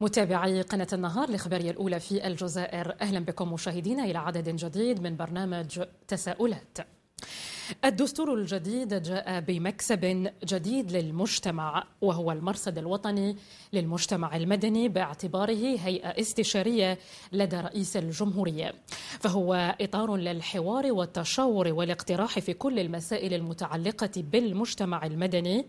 متابعي قناة النهار الإخبارية الأولى في الجزائر أهلا بكم مشاهدينا إلى عدد جديد من برنامج تساؤلات الدستور الجديد جاء بمكسب جديد للمجتمع وهو المرصد الوطني للمجتمع المدني باعتباره هيئه استشاريه لدى رئيس الجمهوريه فهو اطار للحوار والتشاور والاقتراح في كل المسائل المتعلقه بالمجتمع المدني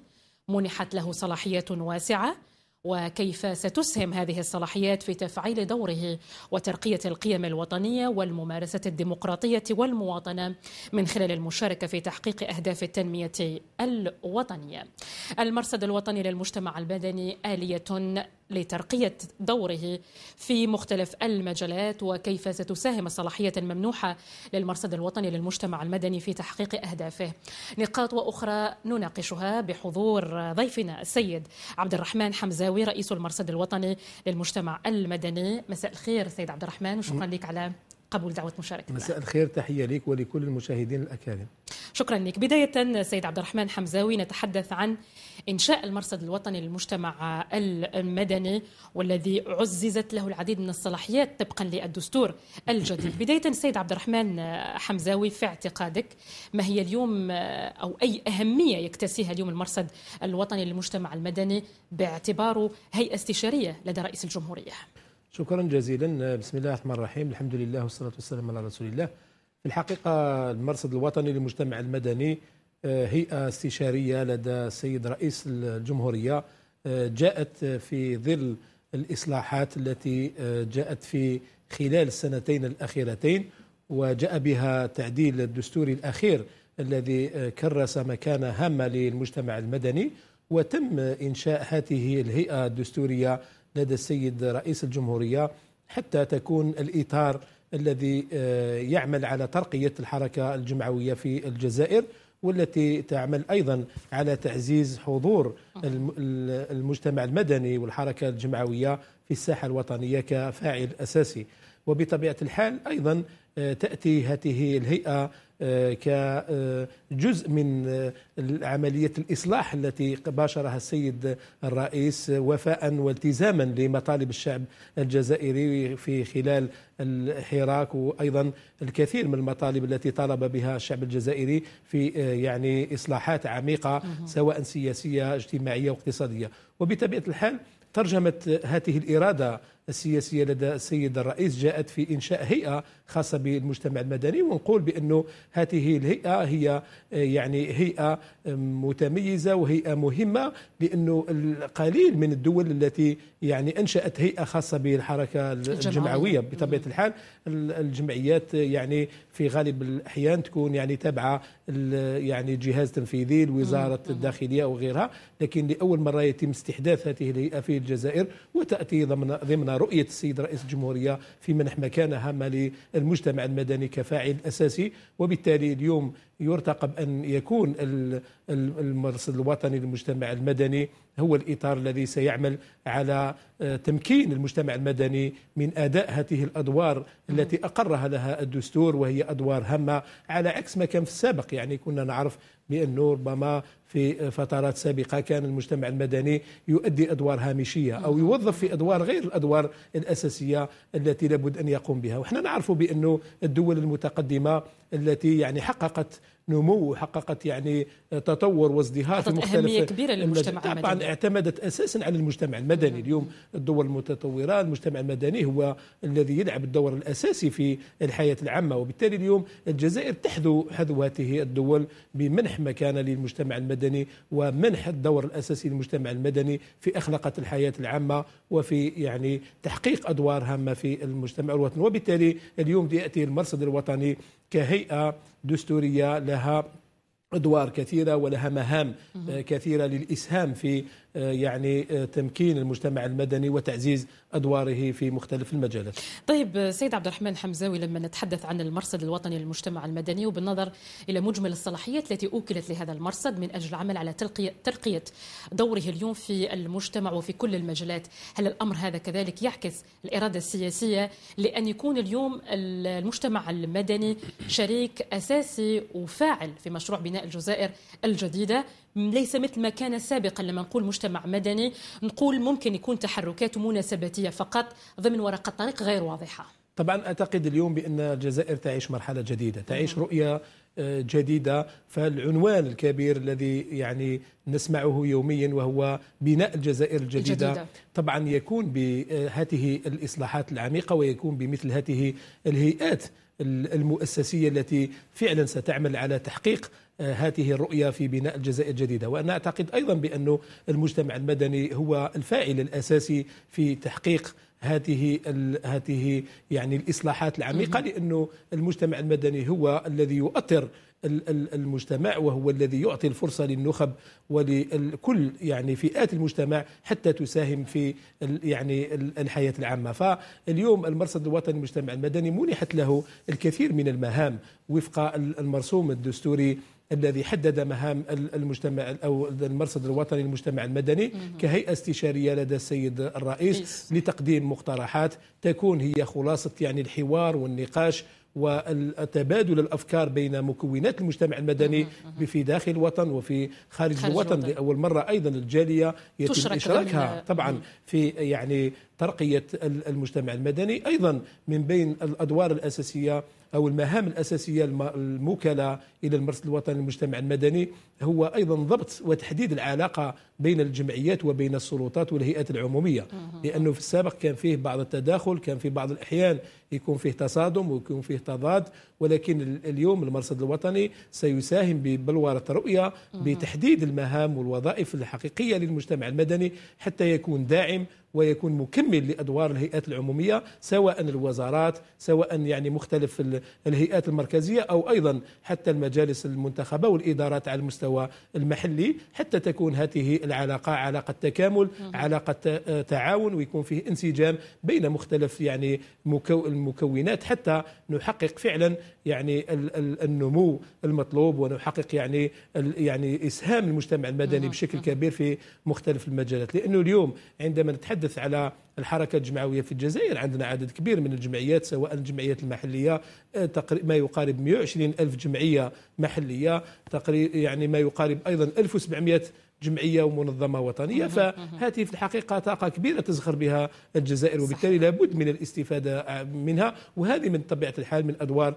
منحت له صلاحيه واسعه وكيف ستسهم هذه الصلاحيات في تفعيل دوره وترقيه القيم الوطنيه والممارسه الديمقراطيه والمواطنه من خلال المشاركه في تحقيق اهداف التنميه الوطنيه. المرصد الوطني للمجتمع المدني اليه لترقية دوره في مختلف المجالات وكيف ستساهم الصلاحية الممنوحة للمرصد الوطني للمجتمع المدني في تحقيق أهدافه نقاط وأخرى نناقشها بحضور ضيفنا السيد عبد الرحمن حمزاوي رئيس المرصد الوطني للمجتمع المدني مساء الخير سيد عبد الرحمن وشكرا لك على قبول دعوة مشاركة مساء الخير تحية لك ولكل المشاهدين الأكارم شكرا لك بداية سيد عبد الرحمن حمزاوي نتحدث عن إنشاء المرصد الوطني للمجتمع المدني والذي عززت له العديد من الصلاحيات طبقا للدستور الجديد بداية سيد عبد الرحمن حمزاوي في اعتقادك ما هي اليوم أو أي أهمية يكتسيها اليوم المرصد الوطني للمجتمع المدني باعتباره هيئة استشارية لدى رئيس الجمهورية شكرا جزيلا بسم الله الرحمن الرحيم الحمد لله والصلاة والسلام على رسول الله في الحقيقة المرصد الوطني للمجتمع المدني آه، هيئة استشارية لدى السيد رئيس الجمهورية آه، جاءت في ظل الإصلاحات التي آه، جاءت في خلال السنتين الأخيرتين وجاء بها تعديل الدستوري الأخير الذي كرس مكانة هامة للمجتمع المدني وتم إنشاء هذه الهيئة الدستورية لدى السيد رئيس الجمهورية حتى تكون الاطار الذي آه، يعمل على ترقيه الحركه الجمعويه في الجزائر والتي تعمل ايضا على تعزيز حضور المجتمع المدني والحركه الجمعويه في الساحه الوطنيه كفاعل اساسي وبطبيعه الحال ايضا آه، تاتي هذه الهيئه آه، كجزء من آه، عملية الإصلاح التي باشرها السيد الرئيس وفاء والتزاما لمطالب الشعب الجزائري في خلال الحراك وايضا الكثير من المطالب التي طالب بها الشعب الجزائري في آه، يعني اصلاحات عميقه سواء سياسيه اجتماعيه واقتصاديه وبطبيعه الحال ترجمت هذه الاراده السياسية لدى السيد الرئيس جاءت في إنشاء هيئة خاصة بالمجتمع المدني ونقول بأنه هذه الهيئة هي آه، يعني هيئة متميزة وهيئة مهمة لأنه القليل من الدول التي يعني أنشأت هيئة خاصة بالحركة الجمعوية بطبيعة الحال الجمعيات آه، يعني في غالب الأحيان تكون يعني تابعة يعني جهاز تنفيذي لوزارة الداخلية وغيرها لكن لأول مرة يتم استحداث هذه الهيئة في الجزائر وتأتي ضمن ضمن رؤية السيد رئيس الجمهورية في منح مكانة هامة للمجتمع المدني كفاعل أساسي وبالتالي اليوم يرتقب أن يكون المرصد الوطني للمجتمع المدني هو الإطار الذي سيعمل على آه، تمكين المجتمع المدني من أداء هذه الأدوار التي أقرها لها الدستور وهي أدوار هامة على عكس ما كان في السابق يعني كنا نعرف بأنه ربما في فترات سابقة كان المجتمع المدني يؤدي أدوار هامشية أو يوظف في أدوار غير الأدوار الأساسية التي لابد أن يقوم بها وحنا نعرف بأن الدول المتقدمة التي يعني حققت نمو وحققت يعني تطور وازدهار في مختلف أهمية كبيرة للمجتمع المدني طبعا اعتمدت أساسا على المجتمع المدني نعم. اليوم الدول المتطورة المجتمع المدني هو الذي يلعب الدور الأساسي في الحياة العامة وبالتالي اليوم الجزائر تحذو حذو هذه الدول بمنح مكانة للمجتمع المدني ومنح الدور الأساسي للمجتمع المدني في أخلاقة الحياة العامة وفي يعني تحقيق أدوار هامة في المجتمع الوطني وبالتالي اليوم يأتي المرصد الوطني كهيئه دستوريه لها ادوار كثيره ولها مهام آه، كثيره للاسهام في آه، يعني آه، تمكين المجتمع المدني وتعزيز ادواره في مختلف المجالات. طيب آه، سيد عبد الرحمن حمزاوي لما نتحدث عن المرصد الوطني للمجتمع المدني وبالنظر الى مجمل الصلاحيات التي اوكلت لهذا المرصد من اجل العمل على ترقيه ترقيه دوره اليوم في المجتمع وفي كل المجالات، هل الامر هذا كذلك يعكس الاراده السياسيه لان يكون اليوم المجتمع المدني شريك اساسي وفاعل في مشروع بناء الجزائر الجديده ليس مثل ما كان سابقا لما نقول مجتمع مدني نقول ممكن يكون تحركات مناسباتية فقط ضمن ورقة طريق غير واضحة طبعا أعتقد اليوم بأن الجزائر تعيش مرحلة جديدة تعيش رؤية آه، جديده فالعنوان الكبير الذي يعني نسمعه يوميا وهو بناء الجزائر الجديده, الجديدة. طبعا يكون بهذه الاصلاحات العميقه ويكون بمثل هذه الهيئات المؤسسيه التي فعلا ستعمل على تحقيق هذه الرؤية في بناء الجزائر الجديدة وأنا أعتقد أيضا بأن المجتمع المدني هو الفاعل الأساسي في تحقيق هذه هذه يعني الاصلاحات العميقه لانه المجتمع المدني هو الذي يؤطر المجتمع وهو الذي يعطي الفرصه للنخب ولكل يعني فئات المجتمع حتى تساهم في يعني الحياه العامه فاليوم المرصد الوطني للمجتمع المدني منحت له الكثير من المهام وفق المرسوم الدستوري الذي حدد مهام المجتمع او المرصد الوطني للمجتمع المدني كهيئه استشاريه لدى السيد الرئيس لتقديم مقترحات تكون هي خلاصه يعني الحوار والنقاش وتبادل الافكار بين مكونات المجتمع المدني في داخل الوطن وفي خارج, خارج الوطن, الوطن لاول مره ايضا الجاليه يتم اشراكها طبعا في يعني ترقية المجتمع المدني أيضا من بين الأدوار الأساسية أو المهام الأساسية الموكلة إلى المرصد الوطني للمجتمع المدني هو أيضا ضبط وتحديد العلاقة بين الجمعيات وبين السلطات والهيئات العمومية لأنه في السابق كان فيه بعض التداخل كان في بعض الأحيان يكون فيه تصادم ويكون فيه تضاد ولكن اليوم المرصد الوطني سيساهم ببلورة رؤية بتحديد المهام والوظائف الحقيقية للمجتمع المدني حتى يكون داعم ويكون مكمل لادوار الهيئات العموميه سواء الوزارات سواء يعني مختلف الهيئات المركزيه او ايضا حتى المجالس المنتخبه والادارات على المستوى المحلي حتى تكون هذه العلاقه علاقه تكامل علاقه تعاون ويكون فيه انسجام بين مختلف يعني المكونات حتى نحقق فعلا يعني النمو المطلوب ونحقق يعني يعني اسهام المجتمع المدني بشكل كبير في مختلف المجالات لانه اليوم عندما نتحدث نتحدث على الحركة الجمعوية في الجزائر عندنا عدد كبير من الجمعيات سواء الجمعيات المحلية آه، ما يقارب 120 ألف جمعية محلية يعني ما يقارب أيضا 1700 جمعيه ومنظمه وطنيه فهذه في الحقيقه طاقه كبيره تزخر بها الجزائر وبالتالي لابد من الاستفاده منها وهذه من طبيعه الحال من ادوار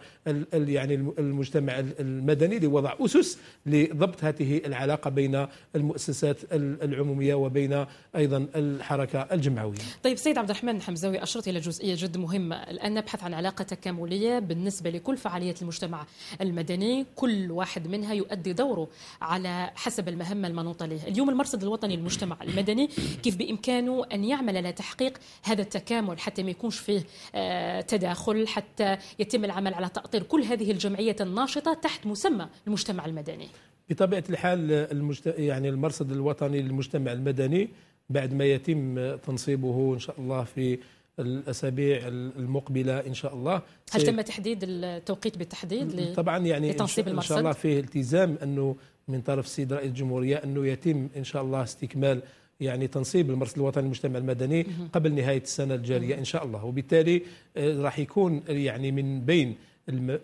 يعني المجتمع المدني لوضع اسس لضبط هذه العلاقه بين المؤسسات العموميه وبين ايضا الحركه الجمعويه. طيب سيد عبد الرحمن الحمزاوي اشرت الى جزئيه جد مهمه الان نبحث عن علاقه تكامليه بالنسبه لكل فعاليات المجتمع المدني كل واحد منها يؤدي دوره على حسب المهمه المنوطه عليه اليوم المرصد الوطني للمجتمع المدني كيف بإمكانه أن يعمل على تحقيق هذا التكامل حتى ما يكونش فيه آه، تداخل حتى يتم العمل على تأطير كل هذه الجمعيات الناشطة تحت مسمى المجتمع المدني بطبيعة الحال المجت... يعني المرصد الوطني للمجتمع المدني بعد ما يتم تنصيبه إن شاء الله في الاسابيع المقبله ان شاء الله هل تم تحديد التوقيت بالتحديد طبعا يعني لتنصيب المرصد؟ ان شاء الله فيه التزام انه من طرف السيد رئيس الجمهوريه انه يتم ان شاء الله استكمال يعني تنصيب المرصد الوطني للمجتمع المدني قبل نهايه السنه الجاريه ان شاء الله وبالتالي آه، راح يكون يعني من بين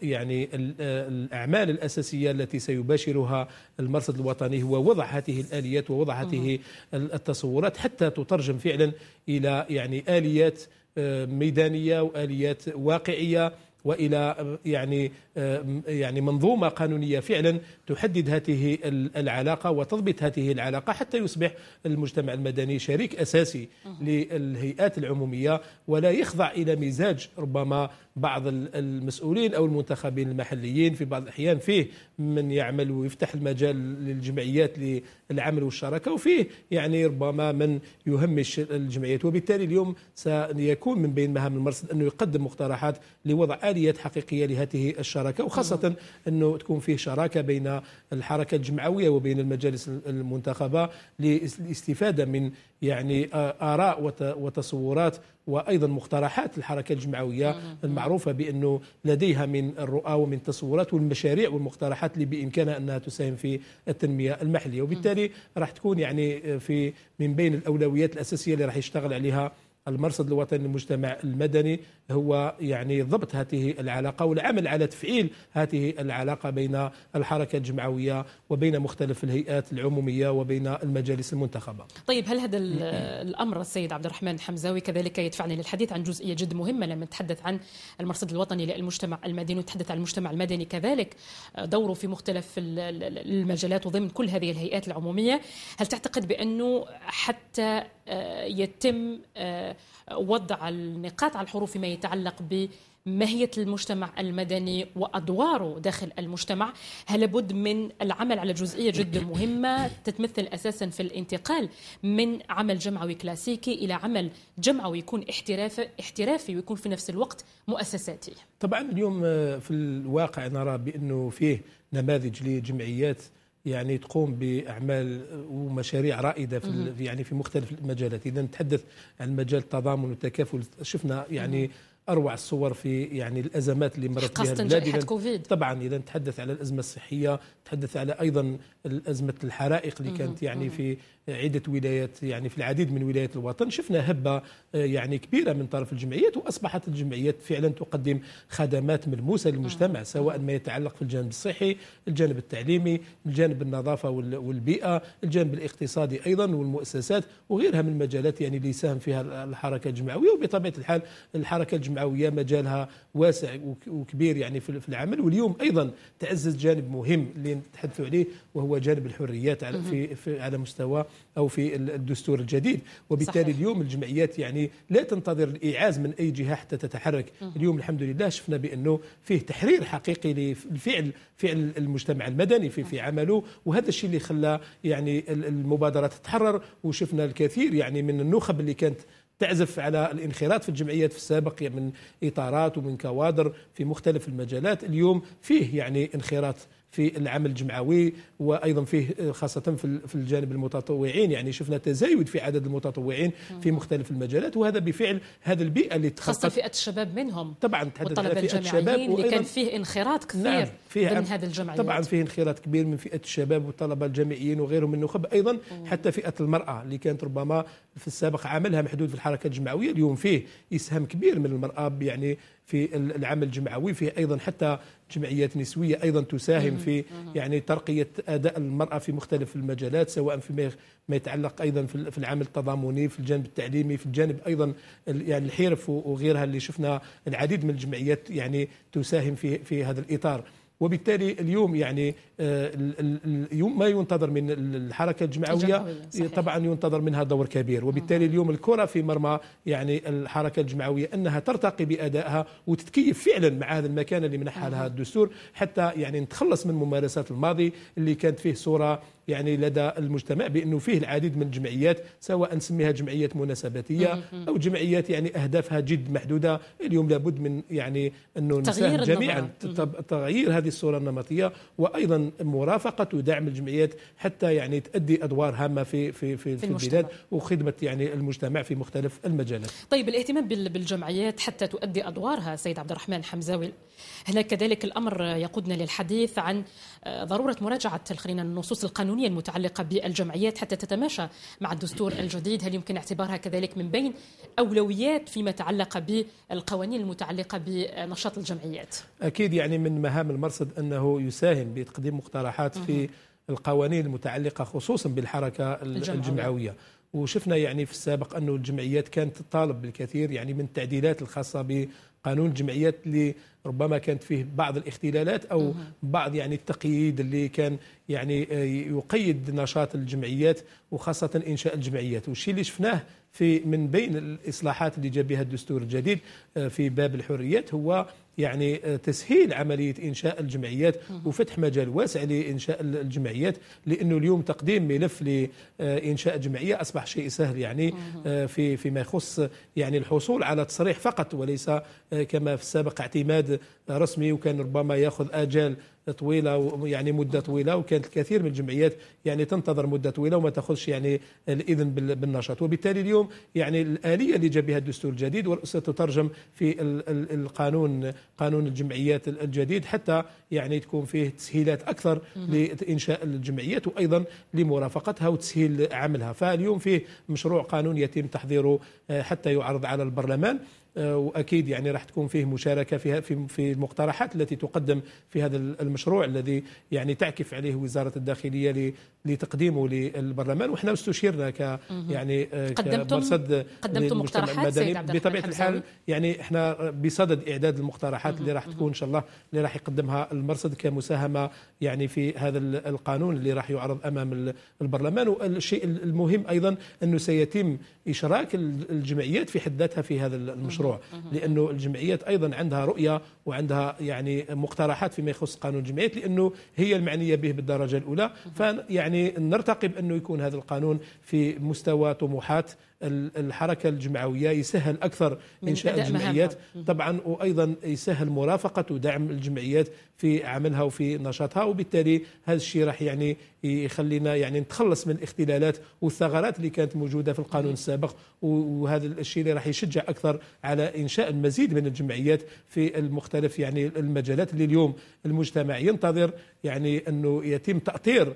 يعني آه، الاعمال الاساسيه التي سيباشرها المرصد الوطني هو وضع هذه الاليات ووضع هذه التصورات حتى تترجم فعلا الى يعني اليات آه، ميدانيه واليات واقعيه والى يعني آه، يعني منظومه قانونيه فعلا تحدد هذه العلاقه وتضبط هذه العلاقه حتى يصبح المجتمع المدني شريك اساسي للهيئات العموميه ولا يخضع الى مزاج ربما بعض المسؤولين او المنتخبين المحليين في بعض الاحيان فيه من يعمل ويفتح المجال للجمعيات للعمل والشراكه وفيه يعني ربما من يهمش الجمعيات وبالتالي اليوم سيكون من بين مهام المرصد انه يقدم مقترحات لوضع اليات حقيقيه لهذه الشراكه وخاصه نعم. انه تكون فيه شراكه بين الحركه الجمعويه وبين المجالس المنتخبه للاستفاده من يعني اراء وتصورات وايضا مقترحات الحركه الجمعويه المعروفه بانه لديها من الرؤى ومن تصورات والمشاريع والمقترحات اللي بامكانها انها تساهم في التنميه المحليه وبالتالي راح تكون يعني في من بين الاولويات الاساسيه اللي راح يشتغل عليها المرصد الوطني للمجتمع المدني هو يعني ضبط هذه العلاقة والعمل على تفعيل هذه العلاقة بين الحركة الجمعوية وبين مختلف الهيئات العمومية وبين المجالس المنتخبة طيب هل هذا الأمر السيد عبد الرحمن حمزاوي كذلك يدفعني للحديث عن جزئية جد مهمة لما نتحدث عن المرصد الوطني للمجتمع المدني ونتحدث عن المجتمع المدني كذلك دوره في مختلف المجالات وضمن كل هذه الهيئات العمومية هل تعتقد بأنه حتى آه، يتم آه، وضع النقاط على الحروف فيما يتعلق ب ماهية المجتمع المدني وأدواره داخل المجتمع هل لابد من العمل على جزئية جدا مهمة تتمثل أساسا في الانتقال من عمل جمعوي كلاسيكي إلى عمل جمعوي يكون احترافي, احترافي ويكون في نفس الوقت مؤسساتي طبعا اليوم آه، في الواقع نرى بأنه فيه نماذج لجمعيات يعني تقوم باعمال ومشاريع رائده في يعني في مختلف المجالات اذا نتحدث عن مجال التضامن والتكافل شفنا يعني اروع الصور في يعني الازمات اللي مرت بها البلاد كوفيد طبعا اذا نتحدث على الازمه الصحيه نتحدث على ايضا ازمه الحرائق اللي كانت يعني في عدة ولايات يعني في العديد من ولايات الوطن شفنا هبة آه، يعني كبيرة من طرف الجمعيات وأصبحت الجمعيات فعلا تقدم خدمات ملموسة للمجتمع آه. سواء ما يتعلق في الجانب الصحي الجانب التعليمي الجانب النظافة والبيئة الجانب الاقتصادي أيضا والمؤسسات وغيرها من المجالات يعني اللي يساهم فيها الحركة الجمعوية وبطبيعة الحال الحركة الجمعوية مجالها واسع وكبير يعني في العمل واليوم أيضا تعزز جانب مهم اللي نتحدث عليه وهو جانب الحريات على في, في على مستوى أو في الدستور الجديد وبالتالي صحيح. اليوم الجمعيات يعني لا تنتظر الإيعاز من أي جهة حتى تتحرك اليوم الحمد لله شفنا بأنه فيه تحرير حقيقي للفعل فعل المجتمع المدني في في عمله وهذا الشيء اللي خلى يعني المبادرة تتحرر وشفنا الكثير يعني من النخب اللي كانت تعزف على الانخراط في الجمعيات في السابق يعني من اطارات ومن كوادر في مختلف المجالات اليوم فيه يعني انخراط في العمل الجمعوي وايضا فيه آه، خاصه في الجانب المتطوعين يعني شفنا تزايد في عدد المتطوعين في مختلف المجالات وهذا بفعل هذا البيئه اللي تخصص خاصه فئه الشباب منهم طبعا تحدث عن فئه الشباب اللي كان فيه انخراط كثير نعم. فيه ضمن هذه الجمعيات طبعا فيه انخراط كبير من فئه الشباب والطلبه الجامعيين وغيرهم من النخب ايضا مم. حتى فئه المراه اللي كانت ربما في السابق عملها محدود في الحركه الجمعويه اليوم فيه اسهام كبير من المراه يعني في العمل الجمعوي فيه ايضا حتى جمعيات نسويه ايضا تساهم في يعني ترقيه اداء المراه في مختلف المجالات سواء فيما ما يتعلق ايضا في العمل التضامني في الجانب التعليمي في الجانب ايضا يعني الحرف وغيرها اللي شفنا العديد من الجمعيات يعني تساهم في في هذا الاطار وبالتالي اليوم يعني آه، اليوم ما ينتظر من الحركه الجمعويه طبعا ينتظر منها دور كبير وبالتالي اليوم الكره في مرمى يعني الحركه الجمعويه انها ترتقي بادائها وتتكيف فعلا مع هذا المكان اللي منحها لها الدستور حتى يعني نتخلص من ممارسات الماضي اللي كانت فيه صوره يعني لدى المجتمع بانه فيه العديد من الجمعيات سواء نسميها جمعيات مناسباتيه او جمعيات يعني اهدافها جد محدوده اليوم لابد من يعني انه نساهم جميعا تغيير هذه الصوره النمطيه وايضا مرافقه ودعم الجمعيات حتى يعني تؤدي ادوار هامه في في في, في البلاد وخدمه يعني المجتمع في مختلف المجالات. طيب الاهتمام بالجمعيات حتى تؤدي ادوارها سيد عبد الرحمن حمزاوي هناك كذلك الامر يقودنا للحديث عن آه، ضروره مراجعه خلينا النصوص القانونيه القانونية المتعلقة بالجمعيات حتى تتماشى مع الدستور الجديد هل يمكن اعتبارها كذلك من بين أولويات فيما تعلق بالقوانين المتعلقة بنشاط الجمعيات أكيد يعني من مهام المرصد أنه يساهم بتقديم مقترحات في القوانين المتعلقة خصوصا بالحركة الجمعوية, الجمعوية. وشفنا يعني في السابق انه الجمعيات كانت تطالب بالكثير يعني من التعديلات الخاصه قانون الجمعيات اللي ربما كانت فيه بعض الاختلالات او بعض يعني التقييد اللي كان يعني آه، يقيد نشاط الجمعيات وخاصه انشاء الجمعيات والشيء اللي شفناه في من بين الاصلاحات اللي جاب بها الدستور الجديد آه، في باب الحريات هو يعني آه، تسهيل عملية إنشاء الجمعيات وفتح مجال واسع لإنشاء الجمعيات لأنه اليوم تقديم ملف لإنشاء جمعية أصبح شيء سهل يعني في فيما يخص يعني الحصول على تصريح فقط وليس كما في السابق اعتماد رسمي وكان ربما ياخذ اجال طويله يعني مده طويله وكانت الكثير من الجمعيات يعني تنتظر مده طويله وما تاخذش يعني الاذن بالنشاط وبالتالي اليوم يعني الاليه اللي جاء بها الدستور الجديد وستترجم في القانون قانون الجمعيات الجديد حتى يعني تكون فيه تسهيلات اكثر لانشاء الجمعيات وايضا لمرافقتها وتسهيل عملها فاليوم فيه مشروع قانون يتم تحضيره آه، حتى يعرض على البرلمان واكيد يعني راح تكون فيه مشاركه في في المقترحات التي تقدم في هذا المشروع الذي يعني تعكف عليه وزاره الداخليه لتقديمه للبرلمان وحنا استشيرنا ك يعني آه، كمرصد قدمتم مقترحات سيد بطبيعه الحال يعني احنا بصدد اعداد المقترحات اللي راح تكون ان شاء الله اللي راح يقدمها المرصد كمساهمه يعني في هذا القانون اللي راح يعرض امام البرلمان والشيء المهم ايضا انه سيتم اشراك الجمعيات في حد ذاتها في هذا المشروع المشروع لانه الجمعيات ايضا عندها رؤيه وعندها يعني مقترحات فيما يخص قانون الجمعيات لانه هي المعنيه به بالدرجه الاولى فيعني نرتقب انه يكون هذا القانون في مستوى طموحات الحركة الجمعوية يسهل أكثر إنشاء الجمعيات طبعا وأيضا يسهل مرافقة ودعم الجمعيات في عملها وفي نشاطها وبالتالي هذا الشيء راح يعني يخلينا يعني نتخلص من الاختلالات والثغرات اللي كانت موجودة في القانون السابق وهذا الشيء اللي راح يشجع أكثر على إنشاء المزيد من الجمعيات في المختلف يعني المجالات اللي اليوم المجتمع ينتظر يعني انه يتم تاطير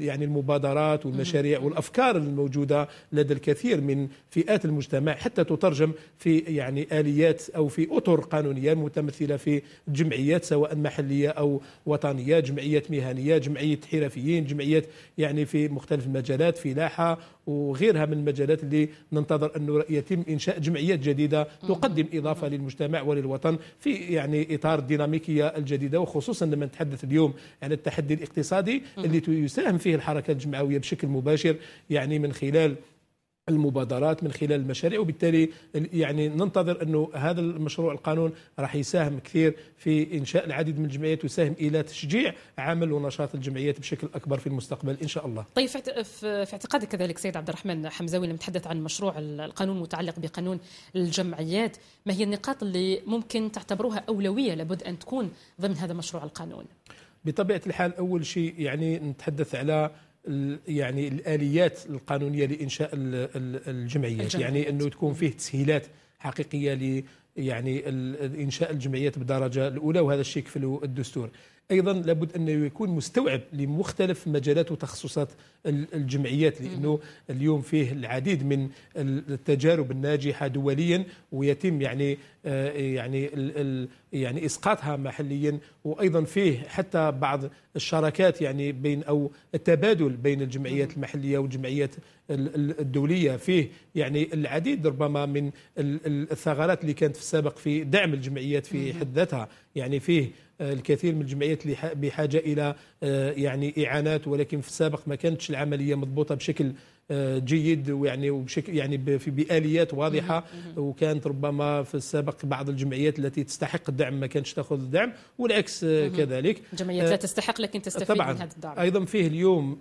يعني المبادرات والمشاريع والافكار الموجوده لدى الكثير من فئات المجتمع حتى تترجم في يعني اليات او في اطر قانونيه متمثله في جمعيات سواء محليه او وطنيه جمعيات مهنيه جمعيه حرفيين جمعيات يعني في مختلف المجالات فلاحه وغيرها من المجالات اللي ننتظر انه يتم انشاء جمعيات جديده تقدم اضافه للمجتمع وللوطن في يعني اطار الديناميكيه الجديده وخصوصا لما نتحدث اليوم عن التحدي الاقتصادي اللي يساهم فيه الحركه الجمعويه بشكل مباشر يعني من خلال المبادرات من خلال المشاريع وبالتالي يعني ننتظر انه هذا المشروع القانون راح يساهم كثير في انشاء العديد من الجمعيات ويساهم الى تشجيع عمل ونشاط الجمعيات بشكل اكبر في المستقبل ان شاء الله. طيب في اعتقادك كذلك سيد عبد الرحمن حمزاوي لما تحدث عن مشروع القانون المتعلق بقانون الجمعيات، ما هي النقاط اللي ممكن تعتبروها اولويه لابد ان تكون ضمن هذا مشروع القانون؟ بطبيعه الحال اول شيء يعني نتحدث على يعني الاليات القانونيه لانشاء الجمعيات يعني انه تكون فيه تسهيلات حقيقيه ل يعني انشاء الجمعيات بالدرجه الاولى وهذا الشيء كفله الدستور ايضا لابد انه يكون مستوعب لمختلف مجالات وتخصصات الجمعيات لانه اليوم فيه العديد من التجارب الناجحه دوليا ويتم يعني آه، يعني يعني اسقاطها محليا وايضا فيه حتى بعض الشراكات يعني بين او التبادل بين الجمعيات المحليه والجمعيات الدوليه فيه يعني العديد ربما من الثغرات اللي كانت في السابق في دعم الجمعيات في حد ذاتها يعني فيه الكثير من الجمعيات اللي بحاجه الى آه، يعني اعانات ولكن في السابق ما كانتش العمليه مضبوطه بشكل آه، جيد ويعني وبشكل يعني باليات واضحه وكانت ربما في السابق بعض الجمعيات التي تستحق الدعم ما كانتش تاخذ الدعم والعكس آه، كذلك جمعيات لا آه، تستحق لكن تستفيد طبعا من هذا الدعم ايضا فيه اليوم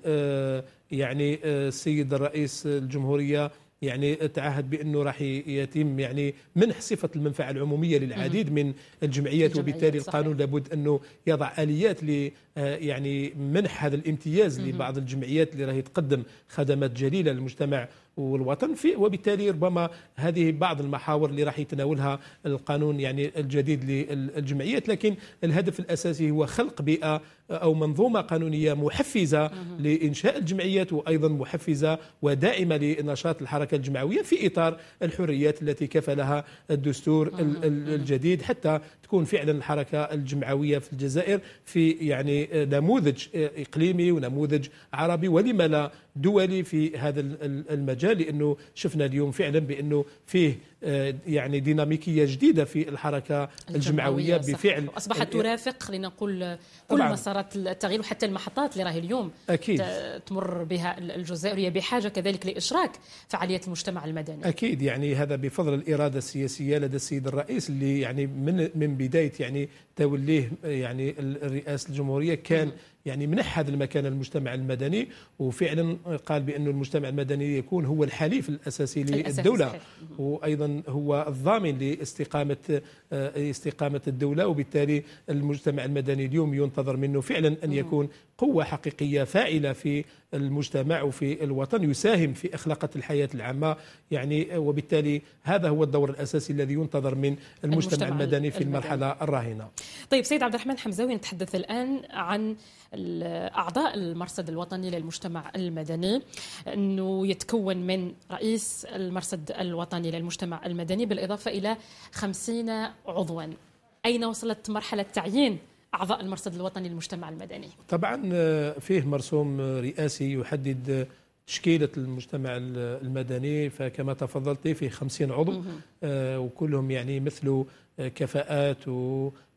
يعني السيد الرئيس الجمهوريه يعني تعهد بانه راح يتم يعني منح صفه المنفعه العموميه للعديد من الجمعيات وبالتالي القانون لابد انه يضع اليات ل آه، يعني منح هذا الامتياز لبعض الجمعيات اللي راهي تقدم خدمات جليله للمجتمع والوطن في وبالتالي ربما هذه بعض المحاور اللي راح يتناولها القانون يعني الجديد للجمعيات لكن الهدف الاساسي هو خلق بيئه او منظومه قانونيه محفزه لانشاء الجمعيات وايضا محفزه وداعمه لنشاط الحركه الجمعويه في اطار الحريات التي كفلها الدستور الجديد حتى تكون فعلا الحركه الجمعويه في الجزائر في يعني نموذج اقليمي ونموذج عربي ولما لا دولي في هذا المجال الحجه لانه شفنا اليوم فعلا بانه فيه آه، يعني ديناميكيه جديده في الحركه الجمعويه بفعل اصبحت ترافق خلينا نقول كل مسارات التغيير وحتى المحطات اللي راهي اليوم أكيد. تمر بها الجزائر هي بحاجه كذلك لاشراك فعاليات المجتمع المدني اكيد يعني هذا بفضل الاراده السياسيه لدى السيد الرئيس اللي يعني من من بدايه يعني توليه يعني الرئاسه الجمهوريه كان م. يعني منح هذا المكان المجتمع المدني وفعلا قال بأن المجتمع المدني يكون هو الحليف الأساسي للدولة وأيضا هو الضامن لاستقامة آه، استقامة الدولة وبالتالي المجتمع المدني اليوم ينتظر منه فعلا أن يكون قوة حقيقية فاعلة في المجتمع وفي الوطن يساهم في إخلاقة الحياة العامة يعني وبالتالي هذا هو الدور الأساسي الذي ينتظر من المجتمع, المجتمع المدني في المدني. المرحلة الراهنة طيب سيد عبد الرحمن حمزاوي نتحدث الآن عن أعضاء المرصد الوطني للمجتمع المدني أنه يتكون من رئيس المرصد الوطني للمجتمع المدني بالإضافة إلى خمسين عضوا أين وصلت مرحلة تعيين أعضاء المرصد الوطني للمجتمع المدني طبعا آه، فيه مرسوم رئاسي يحدد تشكيلة المجتمع المدني فكما تفضلتي فيه خمسين عضو آه، وكلهم يعني مثل آه، كفاءات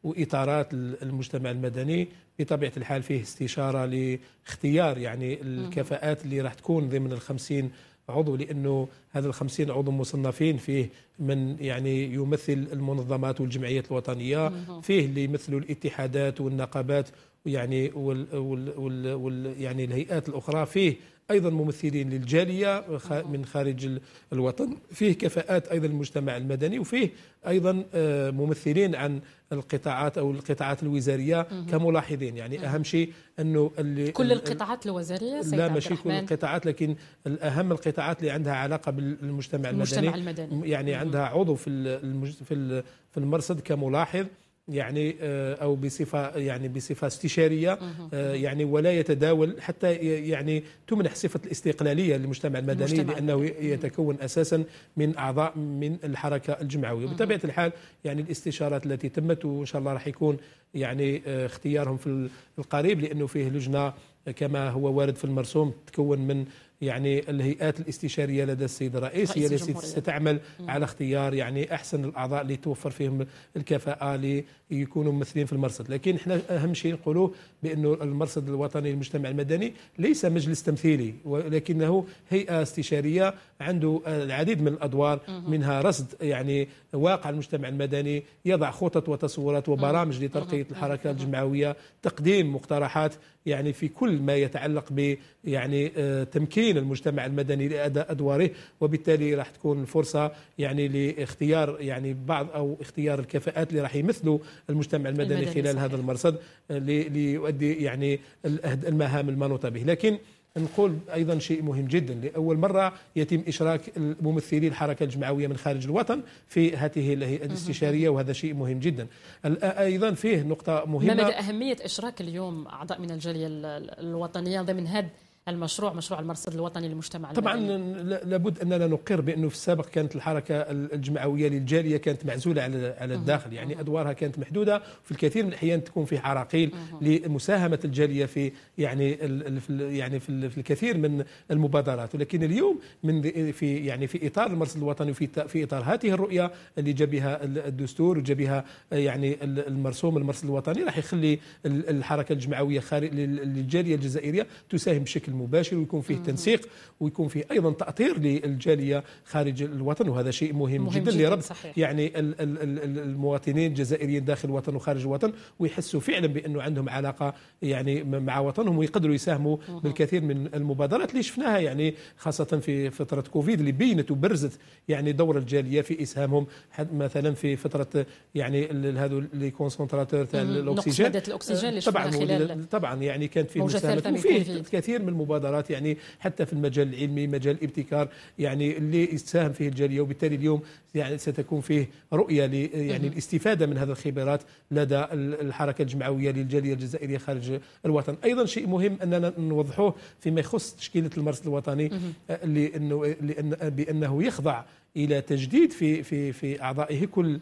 واطارات المجتمع المدني بطبيعه الحال فيه استشاره لاختيار يعني الكفاءات اللي راح تكون ضمن ال 50 عضو لانه هذا ال 50 عضو مصنفين فيه من يعني يمثل المنظمات والجمعيات الوطنيه فيه اللي يمثلوا الاتحادات والنقابات يعني وال, وال, وال, وال يعني الهيئات الاخرى فيه أيضا ممثلين للجالية من خارج الوطن فيه كفاءات أيضا المجتمع المدني وفيه أيضا آه، ممثلين عن القطاعات أو القطاعات الوزارية كملاحظين يعني أهم شيء أنه اللي كل القطاعات الوزارية لا ماشي كل القطاعات لكن الأهم القطاعات اللي عندها علاقة بالمجتمع المدني, المجتمع المدني. يعني عندها عضو في في المرصد كملاحظ يعني آه، او بصفه يعني بصفه استشاريه آه، يعني ولا يتداول حتى يعني تمنح صفه الاستقلاليه للمجتمع المدني المجتمع لانه يتكون اساسا من اعضاء من الحركه الجمعويه بطبيعه الحال يعني الاستشارات التي تمت وان شاء الله راح يكون يعني آه، اختيارهم في القريب لانه فيه لجنه كما هو وارد في المرسوم تكون من يعني الهيئات الاستشاريه لدى السيد الرئيس هي التي ستعمل على اختيار يعني احسن الاعضاء اللي توفر فيهم الكفاءه اللي يكونوا ممثلين في المرصد لكن احنا اهم شيء نقولوه بانه المرصد الوطني للمجتمع المدني ليس مجلس تمثيلي ولكنه هيئه استشاريه عنده العديد من الادوار منها رصد يعني واقع المجتمع المدني يضع خطط وتصورات وبرامج لترقيه الحركه الجمعويه تقديم مقترحات يعني في كل ما يتعلق ب يعني آه، تمكين ممثلين المجتمع المدني لاداء ادواره وبالتالي راح تكون فرصه يعني لاختيار يعني بعض او اختيار الكفاءات اللي راح يمثلوا المجتمع المدني, المدني خلال صحيح. هذا المرصد ليؤدي يعني المهام المنوطه به لكن نقول ايضا شيء مهم جدا لاول مره يتم اشراك ممثلي الحركه الجمعويه من خارج الوطن في هذه الهيئه الاستشاريه وهذا شيء مهم جدا ايضا فيه نقطه مهمه ما مدى اهميه اشراك اليوم اعضاء من الجاليه الوطنيه ضمن هذا المشروع مشروع المرصد الوطني للمجتمع طبعا المدني. لابد اننا نقر بانه في السابق كانت الحركه الجمعويه للجاليه كانت معزوله على على الداخل يعني ادوارها كانت محدوده في الكثير من الاحيان تكون في عراقيل لمساهمه الجاليه في يعني في يعني في الكثير من المبادرات ولكن اليوم من في يعني في اطار المرصد الوطني في في اطار هذه الرؤيه اللي جاء بها الدستور وجاء بها يعني المرسوم المرصد الوطني راح يخلي الحركه الجمعويه للجاليه الجزائريه تساهم بشكل مباشر ويكون فيه تنسيق ويكون فيه ايضا تاطير للجاليه خارج الوطن وهذا شيء مهم, مهم جدا, جداً لربط يعني المواطنين الجزائريين داخل الوطن وخارج الوطن ويحسوا فعلا بانه عندهم علاقه يعني مع وطنهم ويقدروا يساهموا بالكثير من المبادرات اللي شفناها يعني خاصه في فتره كوفيد اللي بينت وبرزت يعني دور الجاليه في اسهامهم مثلا في فتره يعني هذو لي كونسنتراتور تاع الاكسجين طبعا طبعا يعني كانت في مساهمه وفيه كثير من مبادرات يعني حتى في المجال العلمي مجال الابتكار يعني اللي يساهم فيه الجاليه وبالتالي اليوم يعني ستكون فيه رؤيه يعني الاستفاده من هذه الخبرات لدى الحركه الجمعويه للجاليه الجزائريه خارج الوطن ايضا شيء مهم اننا نوضحوه فيما يخص تشكيله المرس الوطني لانه بانه يخضع الى تجديد في في في اعضائه كل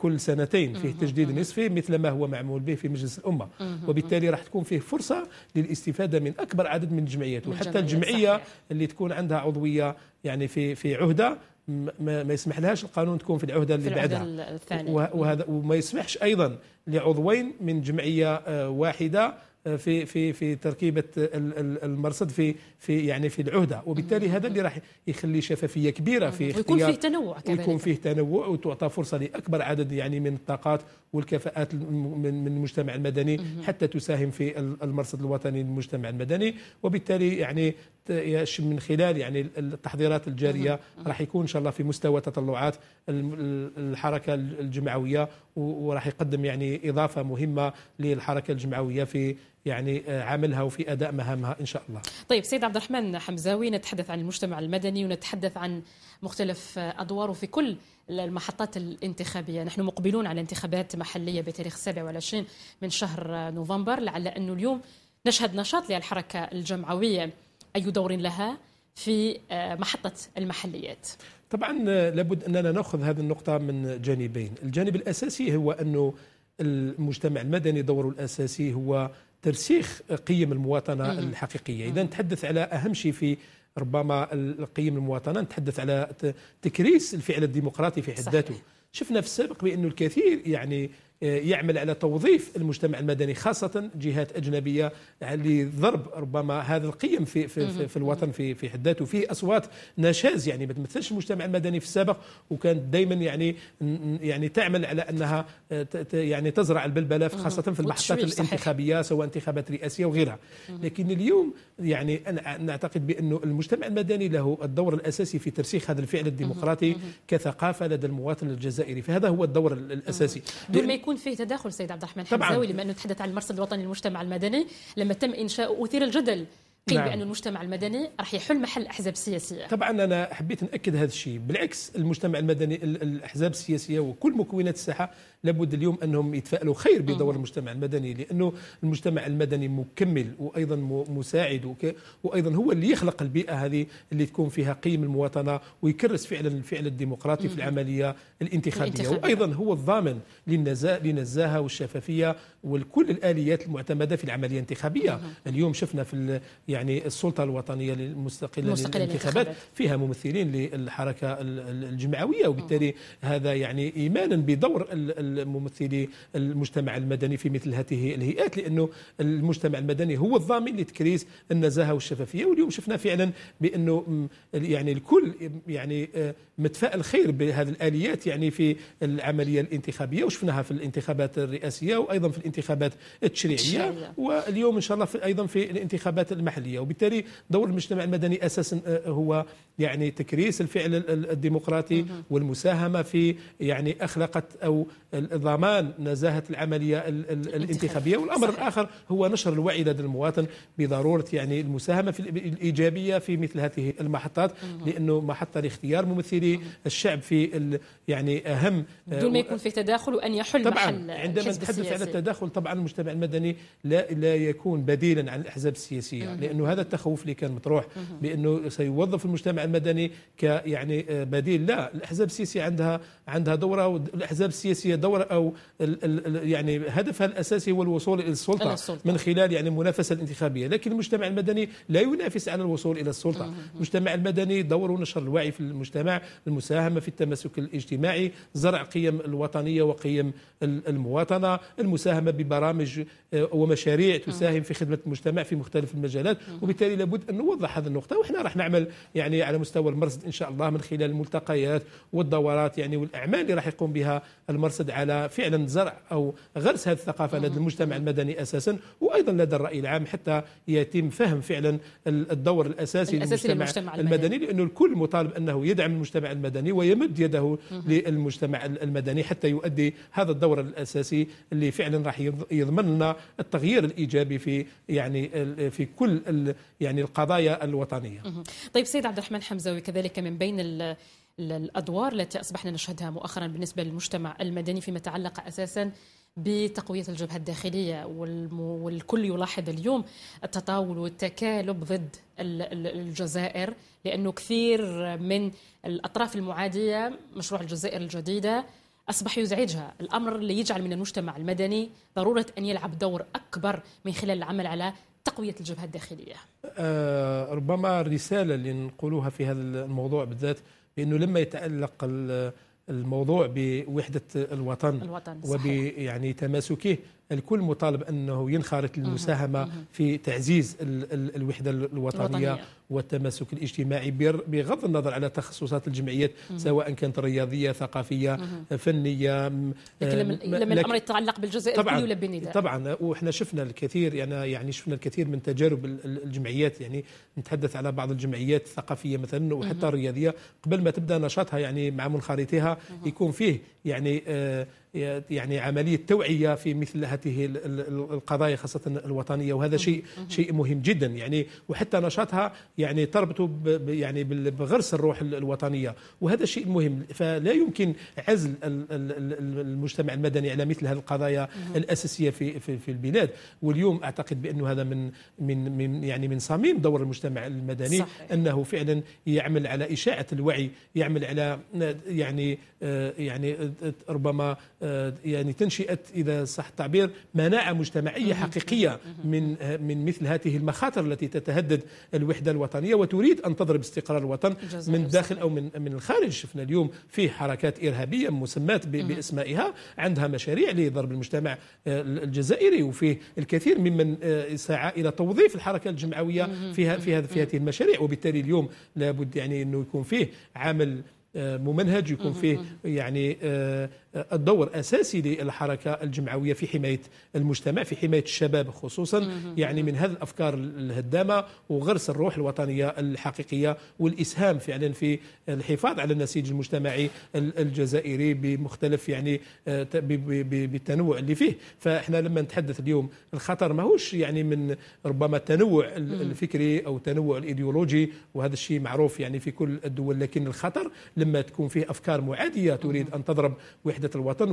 كل سنتين فيه تجديد نصفي مثل ما هو معمول به في مجلس الأمة وبالتالي راح تكون فيه فرصة للاستفادة من أكبر عدد من الجمعيات وحتى الجمعية اللي تكون عندها عضوية يعني في في عهدة ما, ما يسمح لهاش القانون تكون في العهده اللي في العهدة بعدها الثانية. وهذا وما يسمحش ايضا لعضوين من جمعيه آه، واحده آه، في في في تركيبه المرصد في في يعني في العهده وبالتالي هذا اللي راح يخلي شفافيه كبيره في اختيار ويكون فيه تنوع كذلك يكون فيه تنوع وتعطى فرصه لاكبر عدد يعني من الطاقات والكفاءات من من المجتمع المدني حتى تساهم في المرصد الوطني للمجتمع المدني وبالتالي يعني من خلال يعني التحضيرات الجاريه راح يكون ان شاء الله في مستوى تطلعات الحركه الجمعويه وراح يقدم يعني اضافه مهمه للحركه الجمعويه في يعني آه، عملها وفي اداء مهامها ان شاء الله. طيب سيد عبد الرحمن حمزاوي نتحدث عن المجتمع المدني ونتحدث عن مختلف آه، ادواره في كل المحطات الانتخابيه، نحن مقبلون على انتخابات محليه بتاريخ 27 من شهر آه، نوفمبر لعل انه اليوم نشهد نشاط للحركه الجمعويه. أي دور لها في آه، محطة المحليات طبعا آه، لابد أننا نأخذ هذه النقطة من جانبين الجانب الأساسي هو أنه المجتمع المدني دوره الأساسي هو ترسيخ قيم المواطنة الحقيقية إذا نتحدث على أهم شيء في ربما القيم المواطنة نتحدث على تكريس الفعل الديمقراطي في حد ذاته شفنا في السابق بأن الكثير يعني يعمل على توظيف المجتمع المدني خاصة جهات أجنبية لضرب ربما هذا القيم في في, في, في الوطن في في حد ذاته في أصوات نشاز يعني ما تمثلش المجتمع المدني في السابق وكانت دائما يعني يعني تعمل على أنها آه، يعني تزرع البلبلة خاصة في المحطات الانتخابية سواء انتخابات رئاسية وغيرها لكن اليوم يعني أنا نعتقد بأنه المجتمع المدني له الدور الأساسي في ترسيخ هذا الفعل الديمقراطي كثقافة لدى المواطن الجزائري فهذا هو الدور الأساسي يكون فيه تداخل سيد عبد الرحمن الحمزاوي لما انه تحدث عن المرصد الوطني للمجتمع المدني لما تم انشاء اثير الجدل قيل نعم. بأن المجتمع المدني راح يحل محل الأحزاب السياسية طبعا أنا حبيت نأكد هذا الشيء بالعكس المجتمع المدني الأحزاب السياسية وكل مكونات الساحة لابد اليوم أنهم يتفائلوا خير بدور المجتمع المدني لأنه المجتمع المدني مكمل وأيضا مساعد وأيضا هو اللي يخلق البيئة هذه اللي تكون فيها قيم المواطنة ويكرس فعلا الفعل الديمقراطي في العملية الانتخابية الانتخابيه وأيضا هو الضامن للنزاهة والشفافية وكل الآليات المعتمدة في العملية الانتخابية اليوم شفنا في يعني يعني السلطه الوطنيه للمستقله للانتخابات فيها ممثلين للحركه الجمعويه وبالتالي هذا يعني ايمانا بدور الممثلي المجتمع المدني في مثل هذه الهيئات لانه المجتمع المدني هو الضامن لتكريس النزاهه والشفافيه واليوم شفنا فعلا بانه يعني الكل يعني آه، متفائل خير بهذه الاليات يعني في العمليه الانتخابيه وشفناها في الانتخابات الرئاسيه وايضا في الانتخابات التشريعيه واليوم ان شاء الله في ايضا في الانتخابات المحليه العمليه وبالتالي دور المجتمع المدني اساسا آه، آه، هو يعني تكريس الفعل الديمقراطي والمساهمه في يعني اخلقت او ضمان نزاهه العمليه الانتخابيه والامر الاخر هو نشر الوعي لدى المواطن بضروره يعني المساهمه في الايجابيه في مثل هذه المحطات لانه محطه لاختيار ممثلي الشعب في يعني اهم بدون آه، ما يكون فيه تداخل وان يحل طبعا محل عندما نتحدث عن التداخل طبعا المجتمع المدني لا لا يكون بديلا عن الاحزاب السياسيه لانه لانه هذا التخوف اللي كان مطروح بانه سيوظف المجتمع المدني كيعني آه، بديل لا الاحزاب السياسيه عندها عندها دوره والاحزاب السياسيه دوره او الـ الـ يعني هدفها الاساسي هو الوصول الى السلطه, السلطة. من خلال يعني المنافسه الانتخابيه لكن المجتمع المدني لا ينافس على الوصول الى السلطه المجتمع المدني دوره نشر الوعي في المجتمع المساهمه في التماسك الاجتماعي زرع قيم الوطنيه وقيم المواطنه المساهمه ببرامج آه، ومشاريع تساهم في خدمه المجتمع في مختلف المجالات وبالتالي لابد ان نوضح هذه النقطه واحنا راح نعمل يعني على مستوى المرصد ان شاء الله من خلال الملتقيات والدورات يعني الاعمال اللي راح يقوم بها المرصد على فعلا زرع او غرس هذه الثقافه لدى المجتمع المدني اساسا وايضا لدى الراي العام حتى يتم فهم فعلا الدور الاساسي, الأساسي للمجتمع المدني, المدني لانه الكل مطالب انه يدعم المجتمع المدني ويمد يده للمجتمع المدني حتى يؤدي هذا الدور الاساسي اللي فعلا راح يضمن لنا التغيير الايجابي في يعني في كل يعني القضايا الوطنيه. طيب سيد عبد الرحمن حمزاوي كذلك من بين الادوار التي اصبحنا نشهدها مؤخرا بالنسبه للمجتمع المدني فيما يتعلق اساسا بتقويه الجبهه الداخليه والكل يلاحظ اليوم التطاول والتكالب ضد الجزائر لانه كثير من الاطراف المعاديه مشروع الجزائر الجديده أصبح يزعجها الأمر اللي يجعل من المجتمع المدني ضرورة أن يلعب دور أكبر من خلال العمل على تقوية الجبهة الداخلية أه ربما الرسالة اللي نقولوها في هذا الموضوع بالذات لانه لما يتعلق الموضوع بوحده الوطن, الوطن وب يعني تماسكه الكل مطالب أنه ينخرط للمساهمة في تعزيز الـ الـ الوحدة الوطنية, الوطنية. والتماسك الاجتماعي بغض النظر على تخصصات الجمعيات سواء كانت رياضية ثقافية فنية لكن لما الأمر يتعلق بالجزء طبعا ولا طبعا وحنا شفنا الكثير يعني يعني شفنا الكثير من تجارب الجمعيات يعني نتحدث على بعض الجمعيات الثقافية مثلا وحتى الرياضية قبل ما تبدأ نشاطها يعني مع منخرطيها يكون فيه يعني آه يعني عمليه توعيه في مثل هذه القضايا خاصه الوطنيه وهذا شيء شيء مهم جدا يعني وحتى نشاطها يعني تربطه يعني بغرس الروح الوطنيه وهذا شيء مهم فلا يمكن عزل المجتمع المدني على مثل هذه القضايا الاساسيه في في البلاد واليوم اعتقد بانه هذا من من من يعني من صميم دور المجتمع المدني صحيح. انه فعلا يعمل على اشاعه الوعي يعمل على يعني آه، يعني آه، ربما آه، آه، يعني تنشئه اذا صح التعبير مناعه مجتمعيه حقيقيه من آه، من مثل هذه المخاطر التي تتهدد الوحده الوطنيه وتريد ان تضرب استقرار الوطن من الداخل او من من الخارج شفنا اليوم في حركات ارهابيه مسمات باسمائها عندها مشاريع لضرب المجتمع آه، الجزائري وفيه الكثير ممن سعى الى توظيف الحركه الجمعويه فيها في في هذه المشاريع وبالتالي اليوم لابد يعني انه يكون فيه عمل ممنهج يكون فيه يعني الدور اساسي للحركه الجمعويه في حمايه المجتمع في حمايه الشباب خصوصا يعني من هذه الافكار الهدامه وغرس الروح الوطنيه الحقيقيه والاسهام فعلا في الحفاظ على النسيج المجتمعي الجزائري بمختلف يعني آه، بالتنوع اللي فيه فاحنا لما نتحدث اليوم الخطر ماهوش يعني من ربما التنوع الفكري او التنوع الايديولوجي وهذا الشيء معروف يعني في كل الدول لكن الخطر لما تكون فيه افكار معاديه تريد ان تضرب وحده عقيدة الوطن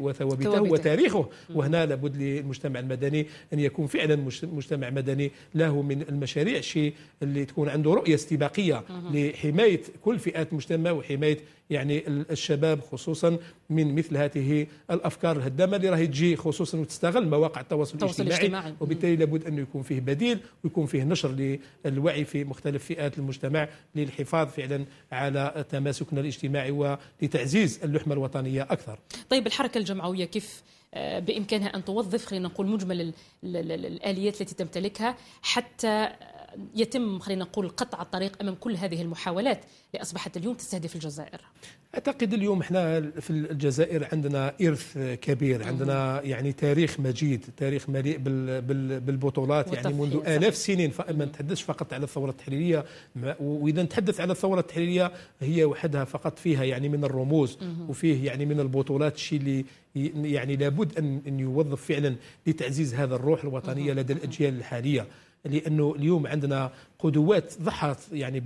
وثوابته وتاريخه وهنا لابد للمجتمع المدني أن يكون فعلا مجتمع مدني له من المشاريع شيء اللي تكون عنده رؤية استباقية لحماية كل فئات المجتمع وحماية يعني الشباب خصوصا من مثل هذه الافكار الهدامه اللي راهي تجي خصوصا وتستغل مواقع التواصل, التواصل الاجتماعي, الاجتماعي وبالتالي لابد انه يكون فيه بديل ويكون فيه نشر للوعي في مختلف فئات المجتمع للحفاظ فعلا على تماسكنا الاجتماعي ولتعزيز اللحمه الوطنيه اكثر اكثر طيب الحركه الجمعويه كيف آه، بامكانها ان توظف خلينا نقول مجمل الاليات التي تمتلكها حتى يتم خلينا نقول قطع الطريق امام كل هذه المحاولات اللي اصبحت اليوم تستهدف الجزائر؟ اعتقد اليوم احنا في الجزائر عندنا ارث كبير، عندنا يعني تاريخ مجيد، تاريخ مليء بالبطولات يعني منذ الاف سنين فما نتحدثش فقط على الثوره التحريريه واذا نتحدث على الثوره التحريريه هي وحدها فقط فيها يعني من الرموز وفيه يعني من البطولات الشيء اللي يعني لابد ان يوظف فعلا لتعزيز هذا الروح الوطنيه لدى الاجيال الحاليه لانه اليوم عندنا قدوات ضحت يعني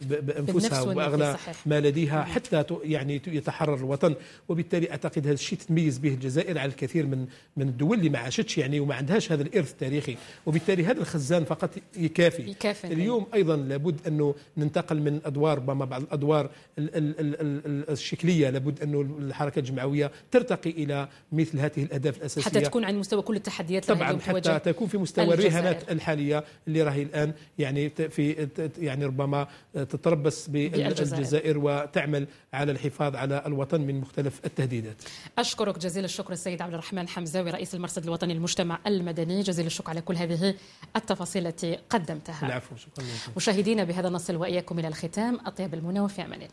بانفسها واغلى ما لديها حتى يعني يتحرر الوطن وبالتالي اعتقد هذا الشيء تتميز به الجزائر على الكثير من من الدول اللي ما عاشتش يعني وما عندهاش هذا الارث التاريخي وبالتالي هذا الخزان فقط يكافي, يكافي اليوم ايضا لابد انه ننتقل من ادوار ربما بعض الادوار ال ال ال ال الشكليه لابد انه الحركه الجمعويه ترتقي الى مثل هذه الاهداف الاساسيه حتى تكون على مستوى كل التحديات طبعا حتى تكون في مستوى الرهانات الحاليه اللي راهي الان يعني في يعني ربما تتربص بالجزائر وتعمل على الحفاظ على الوطن من مختلف التهديدات. اشكرك جزيل الشكر السيد عبد الرحمن حمزاوي رئيس المرصد الوطني للمجتمع المدني جزيل الشكر على كل هذه التفاصيل التي قدمتها. العفو شكرا لك. مشاهدينا بهذا نصل واياكم الى الختام اطيب المنى وفي امان الله.